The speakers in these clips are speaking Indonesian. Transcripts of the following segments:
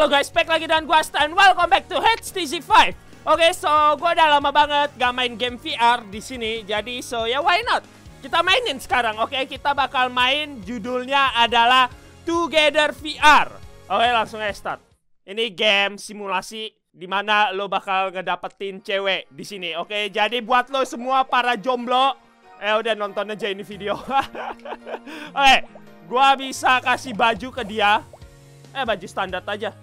Halo guys, back lagi dengan gue Stan. Welcome back to HTC5. Oke, okay, so gue udah lama banget gak main game VR di sini. Jadi so ya yeah, why not? Kita mainin sekarang. Oke, okay? kita bakal main judulnya adalah Together VR. Oke, okay, langsung aja start. Ini game simulasi dimana lo bakal ngedapetin cewek di sini. Oke, okay? jadi buat lo semua para jomblo, eh udah nonton aja ini video. Oke, okay, gua bisa kasih baju ke dia. Eh baju standar aja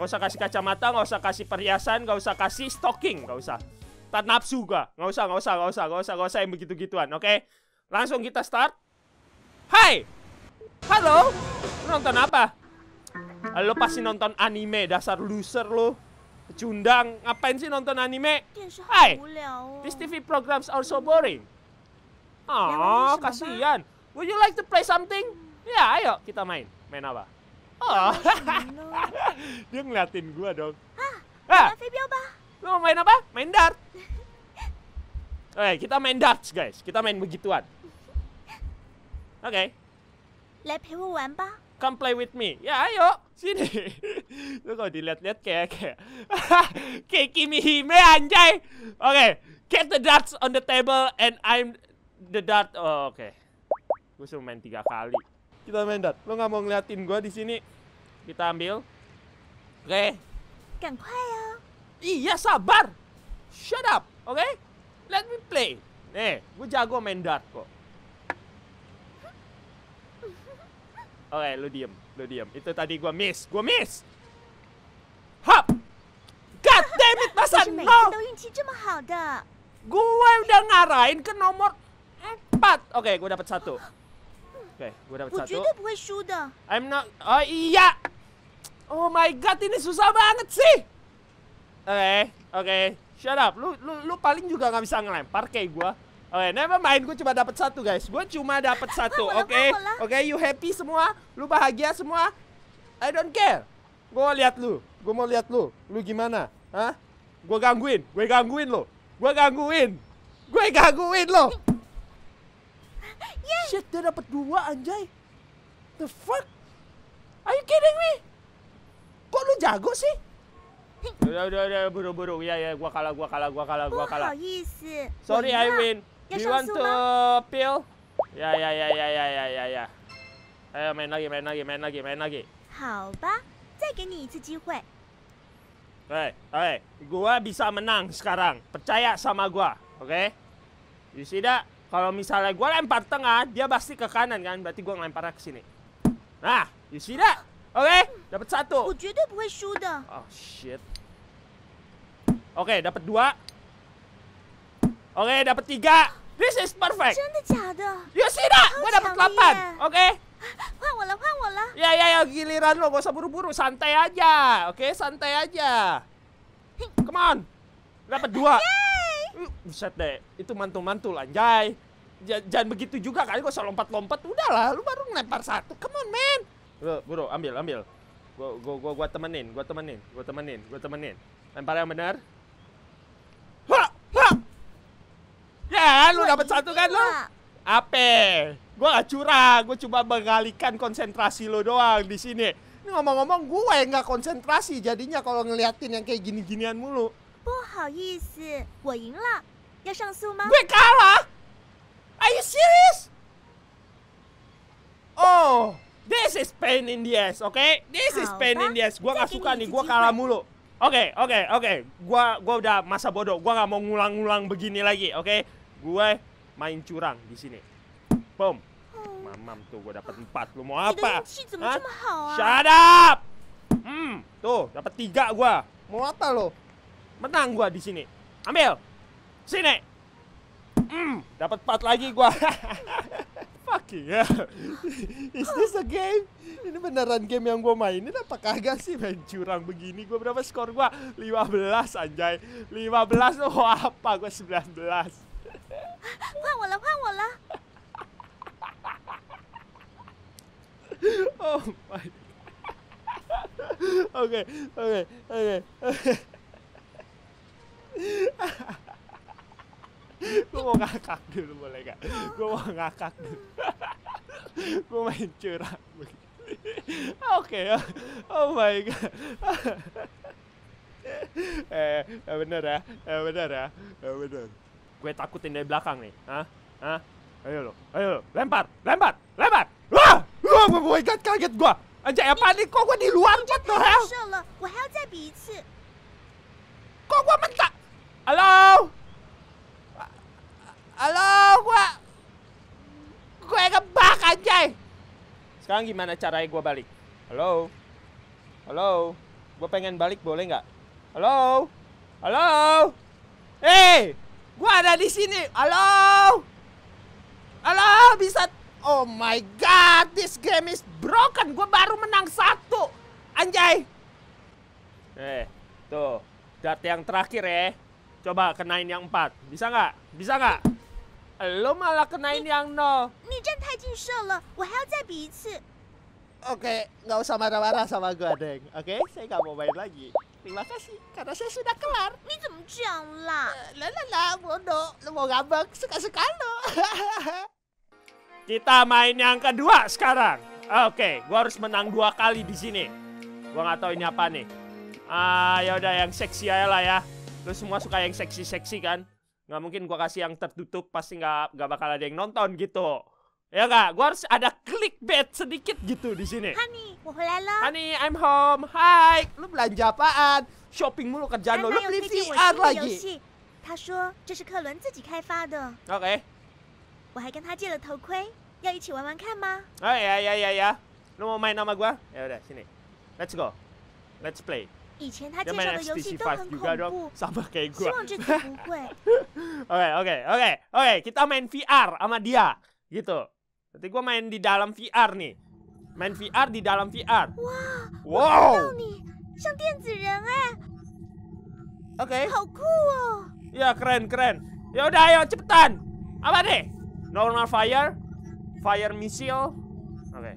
Gak usah kasih kacamata, gak usah kasih perhiasan, gak usah kasih stocking, gak usah. Tak nafsu gak? Gak usah, gak usah, gak usah, gak usah, gak usah yang begitu-gituan, oke? Okay? Langsung kita start. Hai! Halo? nonton apa? Lo pasti nonton anime, dasar loser lo. cundang, ngapain sih nonton anime? Hai, oh. this TV programs are so boring. Oh, kasihan. Would you like to play something? Ya, ayo kita main. Main apa? Oh. Dia ngeliatin gua dong. Hah? Ah. apa? Lu mau main apa? Main dart. Oke, eh, okay, kita main darts, guys. Kita main begituan. Oke. Okay. Come play with me. Ya, ayo. Sini. Lu kalau dilihat-lihat kayak kayak kayak Hime anjay. Oke. Okay. Get the darts on the table and I'm the dart. Oh, oke. Okay. Gue cuma main tiga kali. Kita main dart. Lo nggak mau ngeliatin gue di sini? Kita ambil. Oke. Okay. Ya. Iya sabar. Shut up. Oke. Okay? Let me play. Nih, gue jago main dart kok. Oke, okay, lu diem, lu diem. Itu tadi gue miss, gue miss. Hap. God damn it, masa no. Gue udah ngarahin ke nomor 4. Oke, okay, gue dapat satu. Oke, okay, gue dapet Wujud satu. Wujud gue sudah. I'm not... Oh iya! Oh my god, ini susah banget sih! Oke, okay, oke. Okay. Shut up. Lu, lu, lu paling juga nggak bisa ngelempar kayak gue. Oke, okay, never mind. Gue cuma dapat satu, guys. Gue cuma dapat satu, oke? Okay? okay, you happy semua? Lu bahagia semua? I don't care. Gue mau lihat lu. Gue mau lihat lu. Lu gimana? Hah? Gue gangguin. Gue gangguin lo. Gue gangguin. Gue gangguin lo. Yeah. Shit, dia dapat dua anjay. The fuck? Are you kidding me? Kok lu jago sih? Udah, udah, udah, buru-buru. Ya, ya, gua kalah, gua kalah, gua kalah, gua kalah. Iya Sorry, I win. Do you want to peel? Ya, ya, ya, ya, ya, ya, ya, ya. Ayo eh, main lagi, main lagi, main lagi, main lagi. Halba, 好吧，再给你一次机会。Hei, hei, gua bisa menang sekarang. Percaya sama gua, oke? Okay? You see that? kalau misalnya gue lempar tengah, dia pasti ke kanan kan? Berarti gue ngelempar ke sini. Nah, you see that? Oke, okay, dapat satu. Oh shit. Oke, okay, dapat dua. Oke, okay, dapat tiga. This is perfect. You see that? Gue dapat delapan. Oke. Okay. Ya ya ya giliran lo gak usah buru-buru, santai aja. Oke, okay, santai aja. Come on. Dapat dua buset deh, itu mantul-mantul anjay. J jangan begitu juga kali gua lompat-lompat udahlah lu baru ngelempar satu. Come on, man. Bro, bro, ambil, ambil. Gua gua gua, gua temenin, gua temenin, gua temenin, gua temenin. Lempar yang benar. Ha! Ha! Ya, lu dapat satu kan lu? Ape? Gua gak curang, gua coba mengalihkan konsentrasi lu doang di sini. Ini ngomong-ngomong gue nggak konsentrasi jadinya kalau ngeliatin yang kayak gini-ginian mulu. 不好意思，我赢了，要上诉吗？Wait, are you serious? Oh, this is pain in the ass, okay? This is pain in the ass. Gua gak suka nih, gua kalah mulu. Oke, okay, oke, okay, oke. Okay. Gua gua udah masa bodoh. Gua nggak mau ngulang-ngulang begini lagi, oke? Okay? Gue main curang di sini. Boom. Mamam tuh gua dapat 4. Lu mau apa? Hah? Shut up. Hmm, tuh dapat 3 gua. Mau apa lo? Menang gua di sini. Ambil. Sini. Mm, dapat 4 lagi gua. Fucking hell. Is this a game? Ini beneran game yang gua mainin apa kagak sih main curang begini? Gua berapa skor gua? 15 anjay. 15 oh apa? gua 19. Wah, pangola. oh my. Oke, oke, oke gue mau ngakak dulu boleh gak? Gue mau ngakak dulu. gue main curang. Oke, okay. oh my god. eh, ya bener ya, ya bener ya, ya bener. Gue takutin dari belakang nih, hah? Hah? Ayo lo, ayo lo, lempar, lempar, lempar. Wah, wah, gue my god, kaget gue. Anjay, apa nih? Kok gue di luar? What the hell? Kok gue mentak? Halo? Halo, gua gue kebak anjay. Sekarang gimana caranya gua balik? Halo? Halo? Gue pengen balik boleh nggak? Halo? Halo? Eh, hey, gua ada di sini. Halo? Halo, bisa Oh my god, this game is broken. Gue baru menang satu. Anjay. Eh, tuh. Dart yang terakhir ya. Coba kenain yang 4. Bisa nggak? Bisa nggak? Lo malah kenain yang 0. Oke, nggak usah marah-marah sama gua, Deng. Oke, saya nggak mau main lagi. Terima kasih, karena saya sudah kelar. Ini lah. Lala, bodoh. Lo mau ngambek, suka-suka lo. Kita main yang kedua sekarang. Oke, gua harus menang dua kali di sini. Gua nggak tahu ini apa nih. Ah, ya udah yang seksi aja lah ya. Lu semua suka yang seksi-seksi kan? Nggak mungkin gua kasih yang tertutup, pasti nggak nggak bakal ada yang nonton gitu. Ya nggak? Gua harus ada clickbait sedikit gitu di sini. Honey, Honey, I'm home. hi, lu belanja apaan? Shopping mulu kerjaan lu, lu beli VR lagi. Oke, go. Let's play。以前他介绍的游戏都很恐怖，希望这次不会。OK OK OK oke kita main VR sama dia gitu. Nanti gue main di dalam VR nih, main VR di dalam VR. Wow. wow, Oke. Ya keren keren. Ya udah ayo cepetan. Apa deh? Normal fire, fire missile. Oke,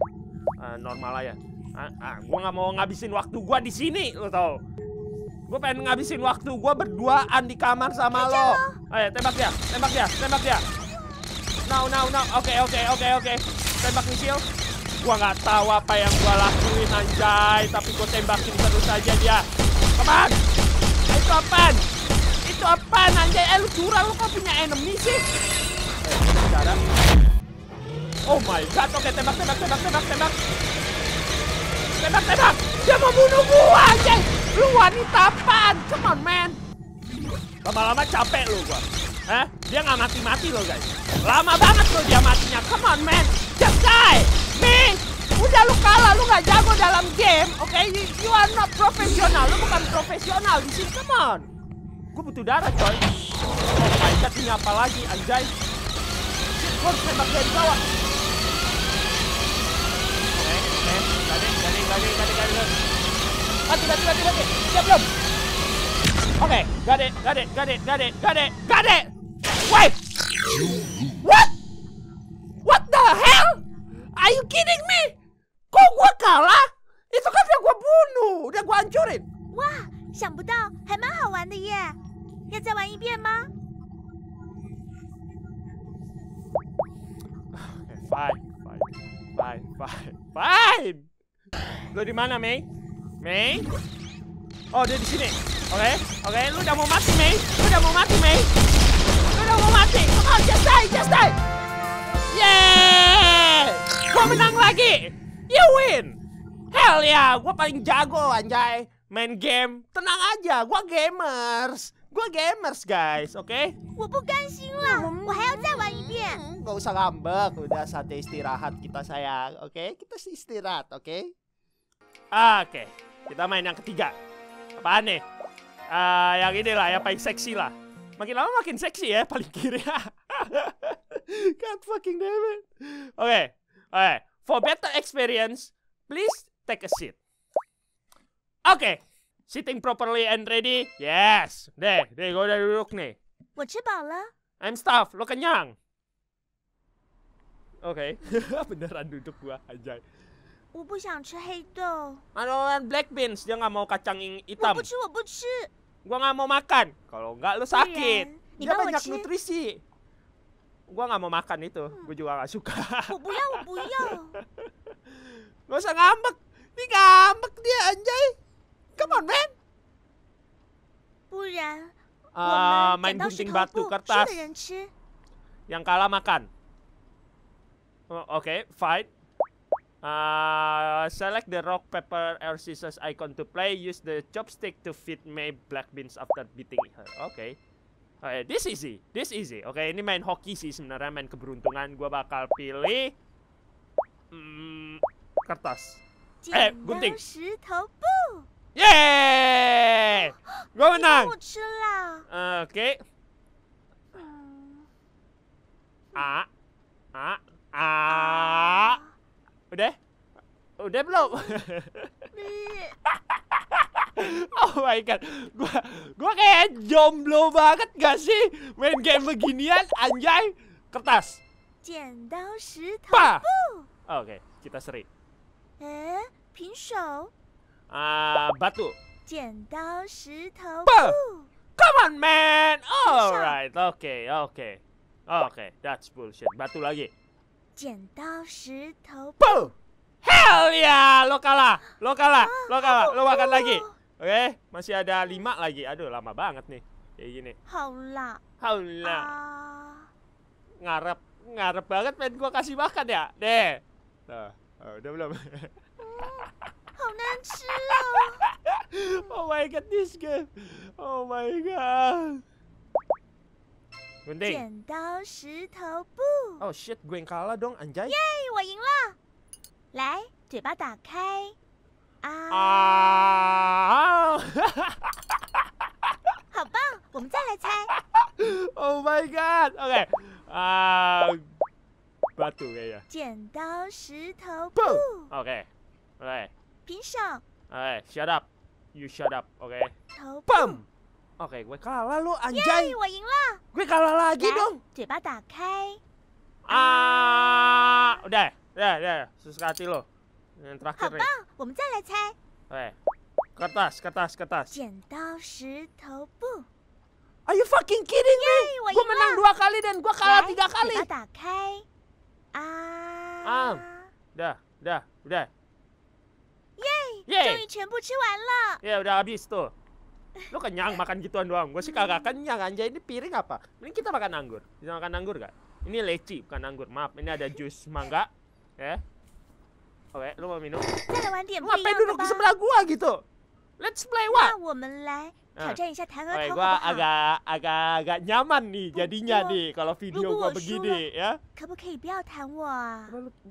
normal aja ah, ah, gue nggak mau ngabisin waktu gue di sini lo tau gue pengen ngabisin waktu gue berduaan di kamar sama lo ayo eh, tembak dia tembak dia tembak dia Now, now, now. oke okay, oke okay, oke okay, oke tembak misil gue nggak tahu apa yang gue lakuin anjay tapi gue tembakin terus saja dia kapan itu apa itu apa anjay eh lu curang lu kok punya enemy sih eh, cara Oh my god, oke tembak tembak tembak tembak tembak tembak, tembak! dia mau bunuh gua anjay! lu wanita apaan come on man lama-lama capek lu gua Hah? Dia nggak mati-mati loh guys. Lama banget loh dia matinya. Come on man, just die. Me, udah lu kalah, lu nggak jago dalam game, oke? Okay? You, you are not profesional, lu bukan profesional di sini. Come on. Gue butuh darah coy. Oh my god, ini apa lagi anjay? Shit, gue harus tembak dari bawah. Oke, oke, gak ada, gak Got it, got it, got i o k Got it, got it, got it, got it, got it, got it. Wait. What? What the hell? Are you kidding me? Ko gua kalah, itu kan dia g u bunuh, d g u hancurin. Wah, 想不到还蛮好玩的耶，要再玩一遍吗？Fine, fine, fine, fine, fine. Lu di mana, Mei? Mei? Oh, dia di sini. Oke, oke, lu udah mau mati, Mei. Lu udah mau mati, Mei. Lu udah mau mati. Oh on, just die, just die. Yeay! Gua menang lagi. You win. Hell ya, yeah. gua paling jago anjay main game. Tenang aja, gua gamers. Gua gamers, guys, oke? Okay? Gua bukan singa. Hmm, Gak usah ngambek, udah saatnya istirahat kita sayang, oke? Okay? Kita istirahat, oke? Okay? Oke, kita main yang ketiga. Apaan nih? Uh, yang ini lah, yang paling seksi lah. Makin lama makin seksi ya, paling kiri. God fucking damn it. Oke, okay. oke. Okay. For better experience, please take a seat. Oke, okay. sitting properly and ready. Yes, deh, deh, gue udah duduk nih. I'm staff, lo kenyang. Oke, okay. beneran duduk gua aja. 我不想吃黑豆。Manolan black beans, dia nggak mau kacang hitam. 我不吃，我不吃。Gua nggak mau makan. Kalau nggak lu sakit. Iya. Dia banyak nutrisi. Gua nggak mau makan itu. Hmm. Gua juga nggak suka. 我不要，我不要。Gak usah ngambek. Ini ngambek dia anjay. Come on man. Uh, main gunting batu kertas. Yang kalah makan. Oh, oke, okay, fight. Uh, select the rock, paper, or scissors icon to play. Use the chopstick to feed May black beans after beating her. Oke. Okay. Okay, this easy, this easy. Oke, okay, ini main hoki sih sebenarnya main keberuntungan. Gua bakal pilih mm, kertas. Eh, gunting. Yeay! Gua menang. Oke. Okay. Hmm. A A A ah. Udah? Udah belum? oh my god gua gua kayak jomblo banget gak sih main game beginian anjay kertas pa oke okay. kita seri eh pinsou ah uh, batu pa come on man alright oke okay, oke okay. oke okay, that's bullshit batu lagi 剪刀石头布。Hell Hell ya, yeah! lo kalah, lo kalah, lo kalah, lo makan oh. lagi. Oke, okay? masih ada lima lagi. Aduh, lama banget nih. Kayak gini. Haula. Haula. Uh... Ngarep, ngarep banget pengen gua kasih makan ya. Deh. Tuh, oh, udah belum? Hmm. Oh, oh my god, this game. Oh my god. 剪刀石头布。Oh shit，green color dong，Anjay。Yay，我赢了。来，嘴巴打开。啊！啊。好棒，我们再来猜。Oh my god，OK。啊。把赌一呀。剪刀石头布。OK。来。平手。哎，shut up，you shut up，OK。头头。Oke, gue kalah lu anjay. Yay, gue kalah lagi nah, dong. Coba takai. Ah, udah, udah, udah, susah hati lo. Yang terakhir nih. Oke. Kertas, kertas, kertas. Are you fucking kidding me? Gue menang dua kali dan gue kalah tiga kali. Ah. Ah. Dah, udah, udah. Yay, 终于全部吃完了. Ya, udah habis tuh lu kenyang makan gituan doang. Gue sih kagak kenyang anjay. Ini piring apa? Mending kita makan anggur. Bisa makan anggur gak? Ini leci bukan anggur. Maaf, ini ada jus mangga. Ya. Oke, lu mau minum? Lu ngapain duduk di sebelah gua gitu? Let's play what? Nah, Oke, gua agak agak agak nyaman nih jadinya nih kalau video gua begini ya.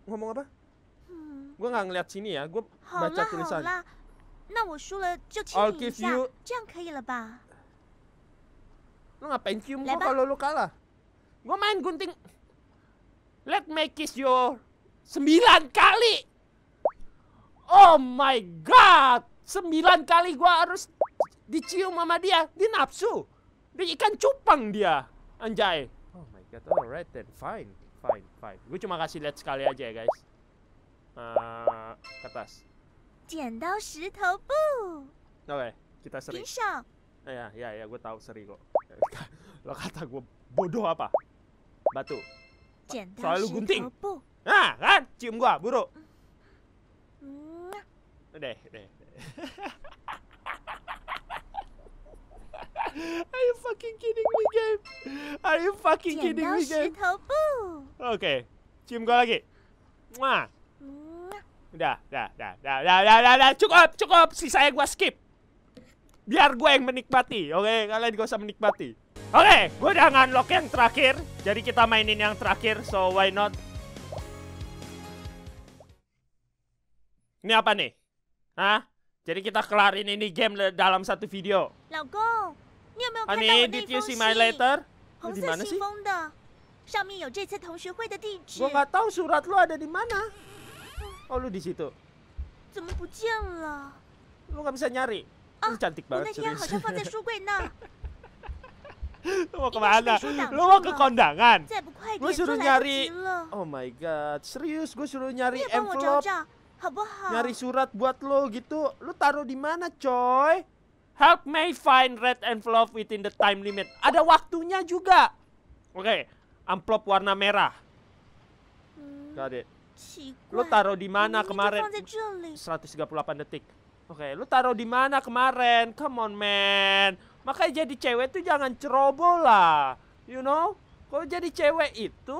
ngomong apa? Hmm. Gua nggak ngeliat sini ya, gua baca tulisan. 那我输了就亲你一下，这样可以了吧？Lu ngapain me kiss you sembilan kali. Oh my god, sembilan kali gua harus dicium sama dia, di nafsu. di ikan cupang dia, anjay. Oh my god, alright then, fine, fine, fine. Gue cuma kasih lihat sekali aja ya guys. Uh, kertas. 剪刀石头布. okay, kita seri. Pisau. Ya, ya, ya, gue tahu seri kok. Lo kata gue bodoh apa? Batu. Selalu gunting. Nah, kan? Cium gue buru. Udah, udah. Are you fucking kidding me, game? Are you fucking kidding me, game? Oke, okay. cium gue lagi. Mwah. Udah, udah, udah, udah, udah, udah, udah, udah. cukup, cukup. Sisanya gue skip. Biar gue yang menikmati, oke? Okay? Kalian gak usah menikmati. Oke, okay, gue udah yang terakhir. Jadi kita mainin yang terakhir, so why not? Ini apa nih? Hah? Jadi kita kelarin ini game dalam satu video. Ini, did you see my letter? Di mana sih? Gua nggak tahu surat lo ada di mana. Oh lu di situ. Lu nggak bisa nyari. Ah, lu cantik banget ya, serius. Nah. lu mau kemana? Lu mau ke kondangan? Gue suruh nyari. Oh my god, serius gue suruh nyari iya, envelope. Nyari surat buat lo gitu. Lu taruh di mana, coy? Help me find red envelope within the time limit. Ada waktunya juga. Oke, okay. amplop warna merah. Hmm. Got it. Lu taruh di mana kemarin? 138 detik. Oke, okay, lu taruh di mana kemarin? Come on, man. Makanya jadi cewek tuh jangan ceroboh lah. You know? Kalau jadi cewek itu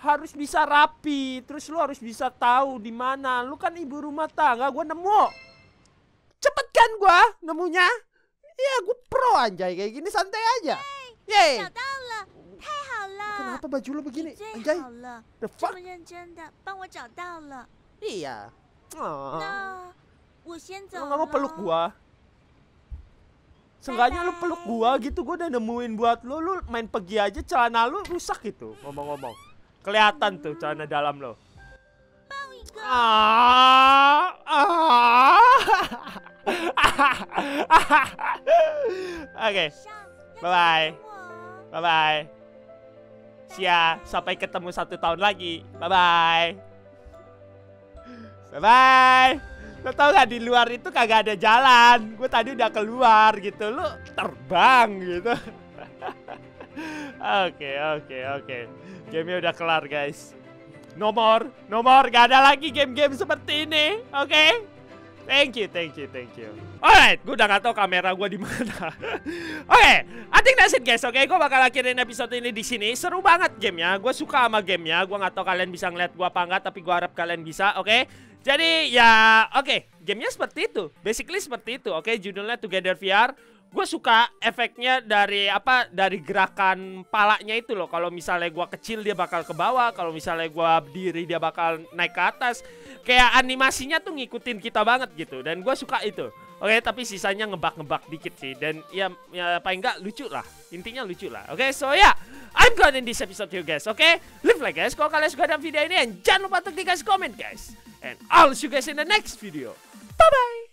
harus bisa rapi, terus lu harus bisa tahu di mana. Lu kan ibu rumah tangga, gua nemu. Cepet kan gua nemunya? Iya, gua pro anjay kayak gini santai aja. Yeay. Yeay. 太好了！Kenapa baju lo begini? 你最好了，这么认真的帮我找到了。Iya. Oh. Nah, 我先走了。Kamu peluk gua. Sengaja lu peluk gua gitu, gua udah nemuin buat lu, lu main pergi aja celana lu rusak gitu, ngomong-ngomong. Kelihatan tuh celana dalam lo. Ah, ah. Oke. Okay. Bye bye. Bye bye ya. sampai ketemu satu tahun lagi. Bye-bye. Bye-bye. Lo tau gak di luar itu kagak ada jalan. Gue tadi udah keluar gitu. Lo terbang gitu. Oke, oke, oke. Gamenya udah kelar guys. No more, no more. Gak ada lagi game-game seperti ini. Oke? Okay? Thank you, thank you, thank you. Alright, gue udah gak tau kamera gue di mana. Oke, okay, I think that's it guys. Oke, okay, gue bakal akhirin episode ini di sini. Seru banget gamenya. Gue suka sama gamenya. Gue gak tau kalian bisa ngeliat gue apa enggak, tapi gue harap kalian bisa. Oke, okay? jadi ya, oke, okay, gamenya seperti itu. Basically seperti itu. Oke, okay? judulnya Together VR gue suka efeknya dari apa dari gerakan palanya itu loh kalau misalnya gue kecil dia bakal ke bawah kalau misalnya gue berdiri dia bakal naik ke atas kayak animasinya tuh ngikutin kita banget gitu dan gue suka itu oke tapi sisanya ngebak-ngebak dikit sih dan ya, ya paling enggak lucu lah intinya lucu lah oke so ya yeah, I'm glad in this episode you guys oke okay? live like guys kalau kalian suka dengan video ini jangan lupa untuk dikasih komen guys and I'll see you guys in the next video bye bye